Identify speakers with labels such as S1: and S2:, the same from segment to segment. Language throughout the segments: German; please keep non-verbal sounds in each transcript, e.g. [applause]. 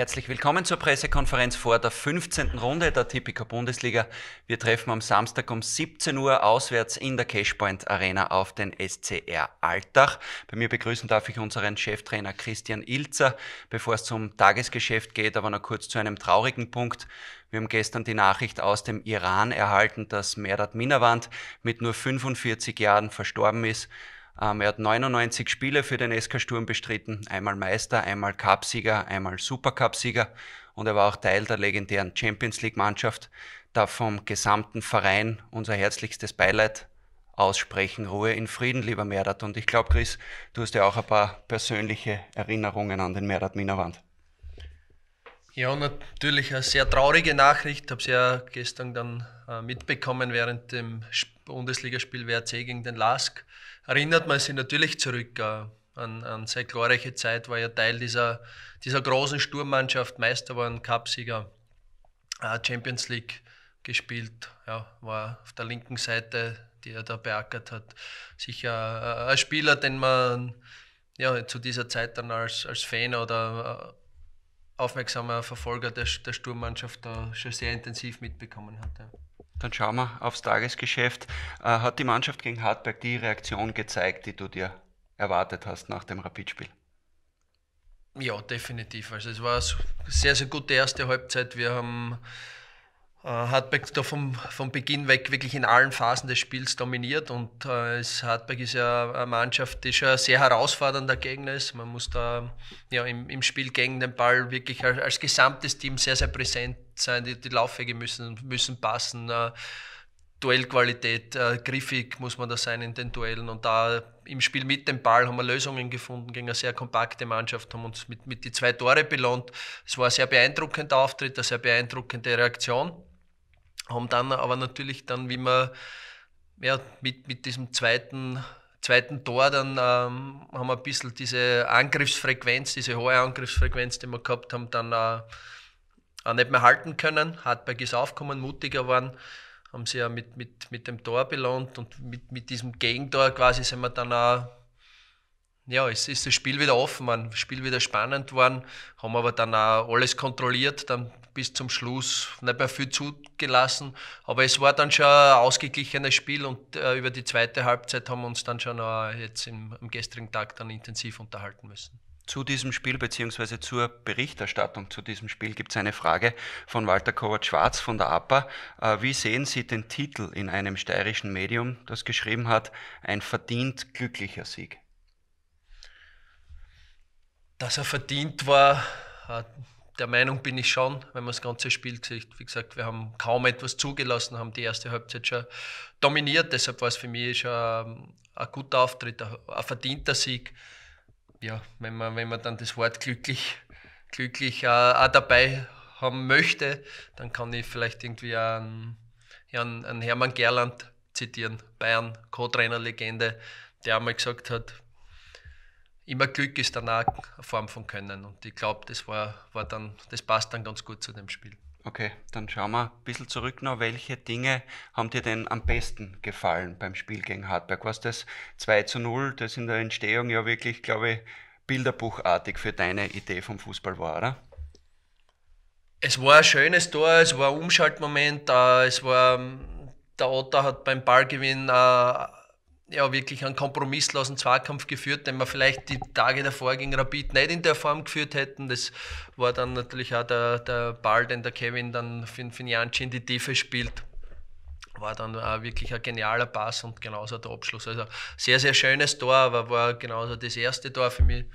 S1: Herzlich willkommen zur Pressekonferenz vor der 15. Runde der Tipico Bundesliga. Wir treffen am Samstag um 17 Uhr auswärts in der Cashpoint Arena auf den SCR Altach. Bei mir begrüßen darf ich unseren Cheftrainer Christian Ilzer. Bevor es zum Tagesgeschäft geht, aber noch kurz zu einem traurigen Punkt. Wir haben gestern die Nachricht aus dem Iran erhalten, dass Merad Minawand mit nur 45 Jahren verstorben ist. Ähm, er hat 99 Spiele für den SK Sturm bestritten, einmal Meister, einmal Cupsieger, einmal Supercupsieger und er war auch Teil der legendären Champions League Mannschaft. Da vom gesamten Verein unser herzlichstes Beileid aussprechen. Ruhe in Frieden, lieber Merdat. Und ich glaube, Chris, du hast ja auch ein paar persönliche Erinnerungen an den Merdat Minerwand.
S2: Ja, natürlich eine sehr traurige Nachricht. Ich habe es ja gestern dann äh, mitbekommen während dem Bundesligaspiel WRC gegen den LASK. Erinnert man sich natürlich zurück äh, an, an sehr glorreiche Zeit, war ja Teil dieser, dieser großen Sturmmannschaft, Meister waren, Cupsieger, äh, Champions League gespielt, ja, war auf der linken Seite, die er da beackert hat. Sicher ein Spieler, den man ja, zu dieser Zeit dann als, als Fan oder aufmerksamer Verfolger der, der Sturmmannschaft da schon sehr intensiv mitbekommen hat. Ja.
S1: Dann schauen wir aufs Tagesgeschäft. Äh, hat die Mannschaft gegen Hartberg die Reaktion gezeigt, die du dir erwartet hast nach dem Rapidspiel?
S2: Ja, definitiv. Also es war eine sehr, sehr gute erste Halbzeit. Wir haben äh, Hartberg da vom, vom Beginn weg wirklich in allen Phasen des Spiels dominiert und äh, es, Hartberg ist äh, ja eine Mannschaft, die schon ein sehr herausfordernder Gegner ist. Man muss da ja, im, im Spiel gegen den Ball wirklich als, als gesamtes Team sehr, sehr präsent sein. Die, die Laufwege müssen, müssen passen. Äh, Duellqualität, äh, griffig muss man da sein in den Duellen. Und da im Spiel mit dem Ball haben wir Lösungen gefunden gegen eine sehr kompakte Mannschaft, haben uns mit, mit die zwei Tore belohnt. Es war ein sehr beeindruckender Auftritt, eine sehr beeindruckende Reaktion haben dann aber natürlich dann, wie man ja, mit, mit diesem zweiten, zweiten Tor, dann ähm, haben wir ein bisschen diese Angriffsfrequenz, diese hohe Angriffsfrequenz, die wir gehabt haben, dann äh, auch nicht mehr halten können. Hartberg ist aufgekommen, mutiger waren, haben sie ja mit, mit, mit dem Tor belohnt und mit, mit diesem Gegentor quasi sind wir dann auch ja, es ist das Spiel wieder offen, man Spiel wieder spannend worden, haben aber dann auch alles kontrolliert, dann bis zum Schluss nicht mehr viel zugelassen. Aber es war dann schon ein ausgeglichenes Spiel und äh, über die zweite Halbzeit haben wir uns dann schon auch jetzt im, am gestrigen Tag dann intensiv unterhalten müssen. Zu
S1: diesem Spiel bzw. zur Berichterstattung zu diesem Spiel gibt es eine Frage von Walter Kovac-Schwarz von der APA. Äh, wie sehen Sie den Titel in einem steirischen Medium, das geschrieben hat, ein verdient glücklicher Sieg?
S2: Dass er verdient war, äh, der Meinung bin ich schon, wenn man das ganze Spiel sieht. Wie gesagt, wir haben kaum etwas zugelassen, haben die erste Halbzeit schon dominiert. Deshalb war es für mich schon ähm, ein, guter Auftritt, ein, verdienter Sieg. Ja, wenn man, wenn man dann das Wort glücklich, glücklich äh, auch, dabei haben möchte, dann kann ich vielleicht irgendwie einen, einen, einen Hermann Gerland zitieren, Bayern, Co-Trainer-Legende, der einmal gesagt hat, immer Glück ist danach eine Form von Können. Und ich glaube, das war, war dann, das passt dann ganz gut zu dem Spiel.
S1: Okay, dann schauen wir ein bisschen zurück noch. Welche Dinge haben dir denn am besten gefallen beim Spiel gegen Hartberg? Was das 2 zu 0, das in der Entstehung ja wirklich, glaube ich, bilderbuchartig für deine Idee vom Fußball war, oder?
S2: Es war ein schönes Tor, es war ein Umschaltmoment, äh, es war, ähm, der Otter hat beim Ballgewinn äh, ja wirklich einen kompromisslosen Zweikampf geführt, den wir vielleicht die Tage davor gegen Rapid nicht in der Form geführt hätten. Das war dann natürlich auch der, der Ball, den der Kevin dann für, für Janci in die Tiefe spielt. War dann auch wirklich ein genialer Pass und genauso der Abschluss. Also sehr, sehr schönes Tor, aber war genauso das erste Tor für mich.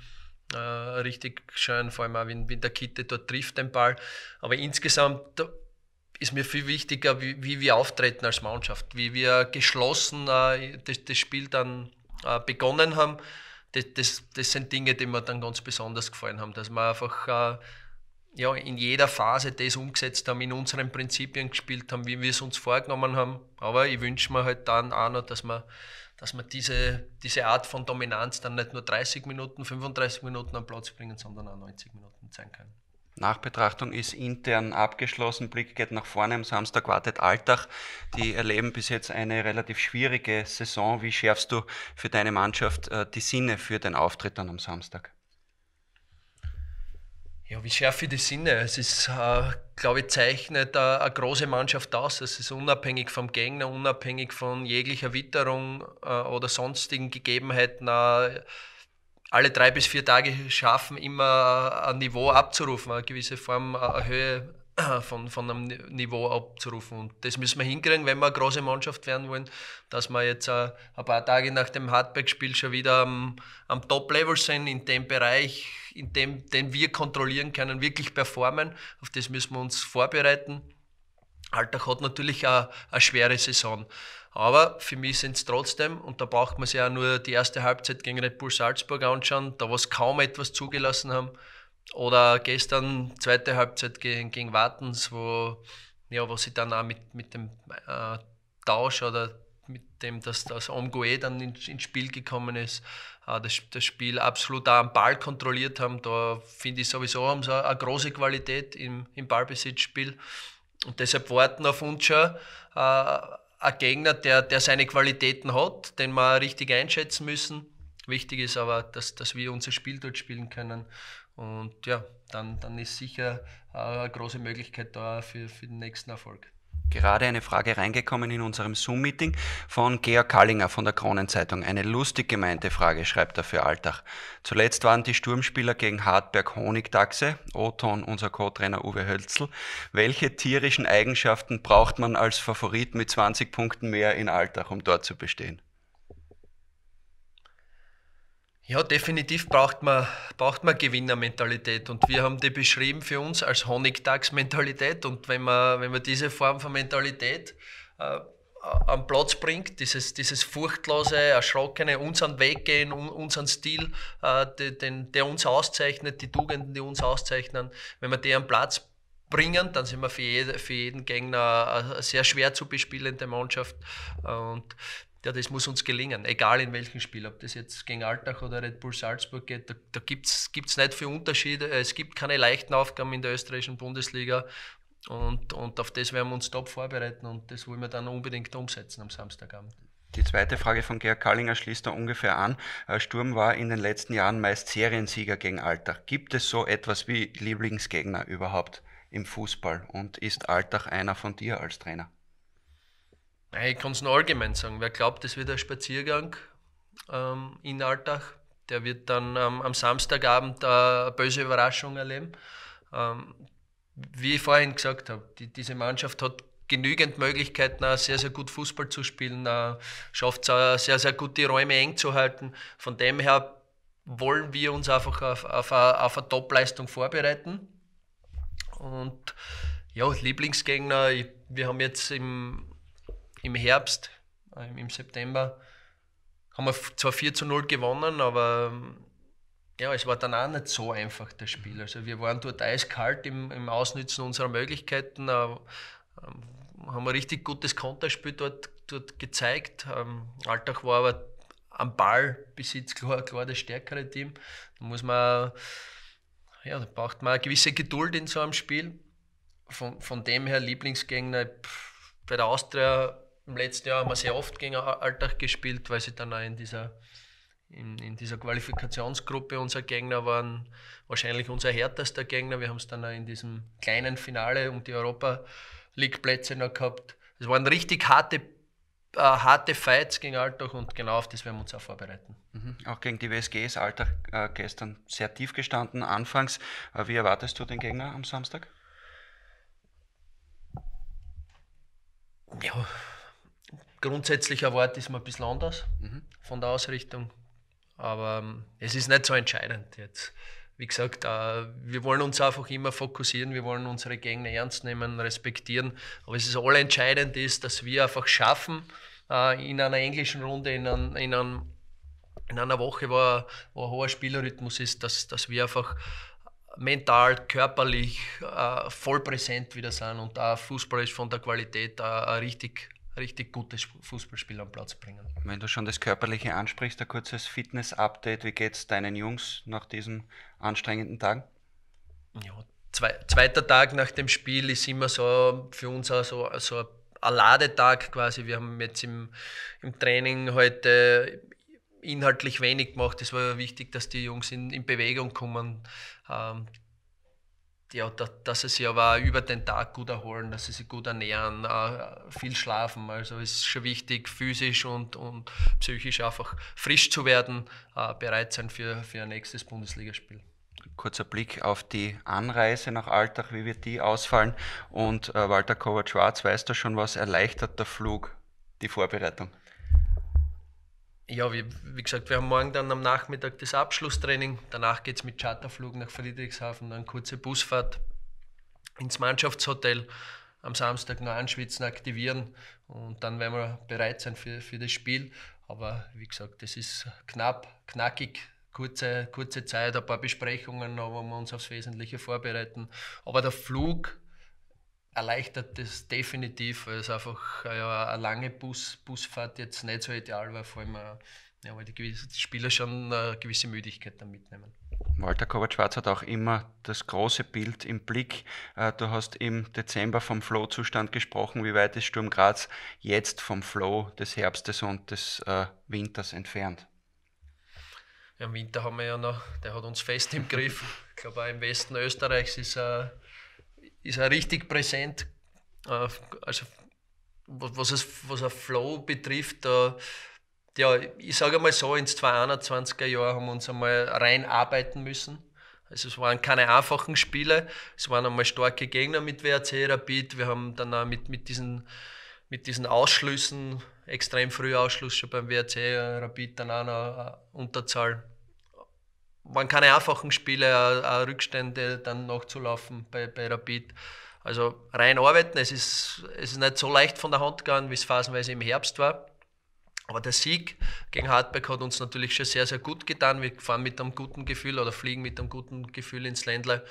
S2: Äh, richtig schön, vor allem auch, wenn, wenn der Kitte dort trifft den Ball. Aber insgesamt ist mir viel wichtiger, wie, wie, wir auftreten als Mannschaft, wie wir geschlossen äh, das, das, Spiel dann äh, begonnen haben. Das, das, das, sind Dinge, die mir dann ganz besonders gefallen haben, dass wir einfach äh, ja, in jeder Phase das umgesetzt haben, in unseren Prinzipien gespielt haben, wie wir es uns vorgenommen haben. Aber ich wünsche mir halt dann auch noch, dass wir, dass man diese, diese Art von Dominanz dann nicht nur 30 Minuten, 35 Minuten am Platz bringen, sondern auch 90 Minuten sein können.
S1: Nachbetrachtung ist intern abgeschlossen. Blick geht nach vorne. Am Samstag wartet Alltag. Die erleben bis jetzt eine relativ schwierige Saison. Wie schärfst du für deine Mannschaft äh, die Sinne für den Auftritt dann am Samstag?
S2: Ja, wie schärfe ich die Sinne? Es ist, äh, glaube ich, zeichnet äh, eine große Mannschaft aus. Es ist unabhängig vom Gegner, unabhängig von jeglicher Witterung äh, oder sonstigen Gegebenheiten. Äh, alle drei bis vier Tage schaffen, immer ein Niveau abzurufen, eine gewisse Form, äh, eine Höhe [clears throat] von, von einem Niveau abzurufen. Und das müssen wir hinkriegen, wenn wir eine große Mannschaft werden wollen, dass wir jetzt äh, ein paar Tage nach dem Hardback-Spiel schon wieder am, am Top-Level sind, in dem Bereich, in dem den wir kontrollieren können, wirklich performen. Auf das müssen wir uns vorbereiten. Alltag hat natürlich eine, eine schwere Saison. Aber für mich sind es trotzdem, und da braucht man sich ja nur die erste Halbzeit gegen Red Bull Salzburg anschauen, da was kaum etwas zugelassen haben. Oder gestern zweite Halbzeit gegen, gegen Wartens, wo, ja, wo sie dann auch mit, mit dem äh, Tausch oder mit dem, dass das Omgoe dann ins, ins Spiel gekommen ist, äh, das, das Spiel absolut auch am Ball kontrolliert haben. Da finde ich sowieso, haben sie eine große Qualität im, im Ballbesitzspiel. Und deshalb warten auf uns schon. Äh, ein Gegner, der, der seine Qualitäten hat, den wir richtig einschätzen müssen. Wichtig ist aber, dass, dass wir unser Spiel dort spielen können. Und ja, dann, dann ist sicher äh, eine große Möglichkeit da für, für den nächsten Erfolg
S1: gerade eine Frage reingekommen in unserem Zoom-Meeting von Georg Kallinger von der Kronenzeitung. Eine lustig gemeinte Frage, schreibt er für Alltag. Zuletzt waren die Sturmspieler gegen Hartberg Honigdachse, Oton, unser Co-Trainer Uwe Hölzel. Welche tierischen Eigenschaften braucht man als Favorit mit 20 Punkten mehr in Alltag, um dort zu bestehen?
S2: Ja, definitiv braucht man, braucht man Gewinnermentalität und wir haben die beschrieben für uns als Honigtagsmentalität und wenn man, wenn man diese Form von Mentalität äh, am Platz bringt, dieses, dieses furchtlose, erschrockene, unseren an Weg gehen, unseren Stil, äh, die, den, der uns auszeichnet, die Tugenden, die uns auszeichnen, wenn man die am Platz bringen, dann sind wir für, jede, für jeden Gegner äh, eine sehr schwer zu bespielende Mannschaft und ja, das muss uns gelingen, egal in welchem Spiel, ob das jetzt gegen Altach oder Red Bull Salzburg geht, da, da gibt es nicht viel Unterschiede. Es gibt keine leichten Aufgaben in der österreichischen Bundesliga und, und auf das werden wir uns top vorbereiten und das wollen wir dann unbedingt umsetzen am Samstagabend.
S1: Die zweite Frage von Georg Kallinger schließt da ungefähr an. Äh, Sturm war in den letzten Jahren meist Seriensieger gegen Alltag. Gibt es so etwas wie Lieblingsgegner überhaupt im Fußball und ist Alltag einer von dir als Trainer?
S2: Ich kann es nur allgemein sagen. Wer glaubt, es wird ein Spaziergang ähm, in Alltag, der wird dann ähm, am Samstagabend äh, eine böse Überraschung erleben. Ähm, wie ich vorhin gesagt habe, die, diese Mannschaft hat genügend Möglichkeiten, auch sehr, sehr gut Fußball zu spielen, äh, schafft es sehr, sehr gut die Räume eng zu halten. Von dem her wollen wir uns einfach auf, auf, auf eine Top-Leistung vorbereiten. Und ja, Lieblingsgegner, ich, wir haben jetzt im im Herbst, äh, im September, haben wir zwar 4 zu 0 gewonnen, aber ähm, ja, es war dann auch nicht so einfach, das Spiel. Also wir waren dort eiskalt im, im Ausnützen unserer Möglichkeiten, äh, ähm, haben ein richtig gutes Konterspiel dort, dort gezeigt. Ähm, Alltag war aber am Ballbesitz klar, klar das stärkere Team. Da muss man, ja, da braucht man eine gewisse Geduld in so einem Spiel. Von, von dem her Lieblingsgegner bei der Austria im letzten Jahr haben wir sehr oft gegen Alltag gespielt, weil sie dann auch in dieser, in, in dieser Qualifikationsgruppe unser Gegner waren, wahrscheinlich unser härtester Gegner. Wir haben es dann auch in diesem kleinen Finale um die Europa League-Plätze noch gehabt. Es waren richtig harte äh, harte Fights gegen Alltag und genau auf das werden wir uns auch vorbereiten. Mhm.
S1: Auch gegen die WSG ist Alltag äh, gestern sehr tief gestanden, anfangs. Äh, wie erwartest du den Gegner am Samstag?
S2: Ja, grundsätzlich ein Wort ist mal ein bisschen anders mhm. von der Ausrichtung. Aber um, ähm, es ist nicht so entscheidend jetzt. Wie gesagt, uh, wir wollen uns einfach immer fokussieren, wir wollen unsere Gegner ernst nehmen, respektieren. Aber es ist all entscheidend ist, dass wir einfach schaffen, uh, in einer englischen Runde, in, ein, in, einem, in einer Woche, wo, ein, wo ein hoher Spielrhythmus ist, dass, dass wir einfach mental, körperlich uh, voll präsent wieder sind. Und auch Fußball ist von der Qualität äh, richtig richtig gutes Fußballspiel am Platz bringen.
S1: Wenn du schon das Körperliche ansprichst, ein kurzes Fitness-Update. Wie geht es deinen Jungs nach diesen anstrengenden
S2: Tagen? Ja, zwei, zweiter Tag nach dem Spiel ist immer so für uns auch so, so ein, ein Ladetag quasi. Wir haben jetzt im, im Training heute inhaltlich wenig gemacht. Es war wichtig, dass die Jungs in, in Bewegung kommen. Ähm, ja, da, dass sie sich aber über den Tag gut erholen, dass sie sich gut ernähren, äh, viel schlafen. Also es ist schon wichtig, physisch und, und psychisch einfach frisch zu werden, äh, bereit sein für, für ein nächstes Bundesligaspiel.
S1: Kurzer Blick auf die Anreise nach Alltag, wie wird die ausfallen? Und äh, Walter Kovac-Schwarz, weißt du schon was, erleichtert der Flug die Vorbereitung?
S2: ja, wie, wie, gesagt, wir haben morgen dann am Nachmittag das Abschlusstraining. Danach geht es mit Charterflug nach Friedrichshafen, dann kurze Busfahrt ins Mannschaftshotel. Am Samstag noch anschwitzen, aktivieren und dann werden wir bereit sein für, für das Spiel. Aber wie gesagt, das ist knapp, knackig, kurze, kurze Zeit, ein paar Besprechungen, wo wir uns aufs Wesentliche vorbereiten. Aber der Flug erleichtert das definitiv, weil es einfach äh, ja, eine lange Bus, Busfahrt jetzt nicht so ideal war, vor allem äh, ja, weil die, gewisse, die Spieler schon eine äh, gewisse Müdigkeit dann mitnehmen.
S1: Walter Kovac-Schwarz hat auch immer das große Bild im Blick. Du hast im Dezember vom Flow-Zustand gesprochen. Wie weit ist Sturm Graz jetzt vom Flow des Herbstes und des Winters entfernt?
S2: Ja, Im Winter haben wir ja noch, der hat uns fest im Griff. Ich glaube, auch im Westen Österreichs ist er ist er richtig präsent. Äh, also was, es, was ein Flow betrifft, äh, ja, ich sage mal so, ins 2021er Jahr haben wir uns einmal rein arbeiten müssen. Also es waren keine einfachen Spiele, es waren einmal starke Gegner mit WRC Rapid. Wir haben dann auch mit, mit, diesen, mit diesen Ausschlüssen, extrem früh Ausschluss schon beim WRC äh, Rapid, dann auch noch eine Unterzahl waren keine einfachen Spiele, auch, äh, auch Rückstände dann nachzulaufen bei, bei Rapid. Also rein arbeiten, es ist, es ist nicht so leicht von der Hand gegangen, wie es phasenweise im Herbst war. Aber der Sieg gegen Hartberg hat uns natürlich schon sehr, sehr gut getan. Wir fahren mit einem guten Gefühl oder fliegen mit einem guten Gefühl ins Ländler.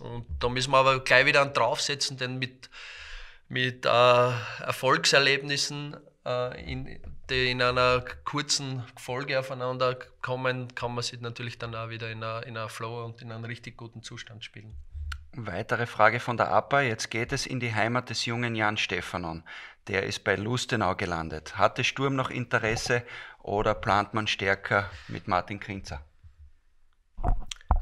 S2: Und da müssen wir aber gleich wieder einen draufsetzen, denn mit, mit äh, Erfolgserlebnissen äh, in, die in einer kurzen Folge aufeinander kommen, kann man sich natürlich dann auch wieder in einer, in einer Flow und in einem richtig guten Zustand spielen.
S1: Weitere Frage von der APA. Jetzt geht es in die Heimat des jungen Jan Stefanon. Der ist bei Lustenau gelandet. Hatte Sturm noch Interesse oder plant man stärker mit Martin Krinzer?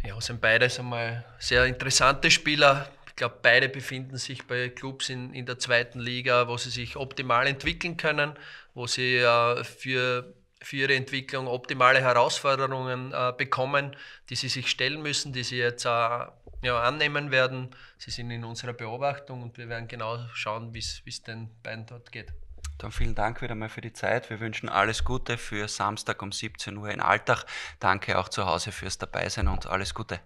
S2: Ja, sind beides einmal sehr interessante Spieler glaube, beide befinden sich bei Clubs in, in der zweiten Liga, wo sie sich optimal entwickeln können, wo sie äh, für, für ihre Entwicklung optimale Herausforderungen äh, bekommen, die sie sich stellen müssen, die sie jetzt äh, ja, annehmen werden. Sie sind in unserer Beobachtung und wir werden genau schauen, wie es den beiden dort geht.
S1: Dann vielen Dank wieder mal für die Zeit. Wir wünschen alles Gute für Samstag um 17 Uhr in Alltag. Danke auch zu Hause fürs Dabeisein und alles Gute.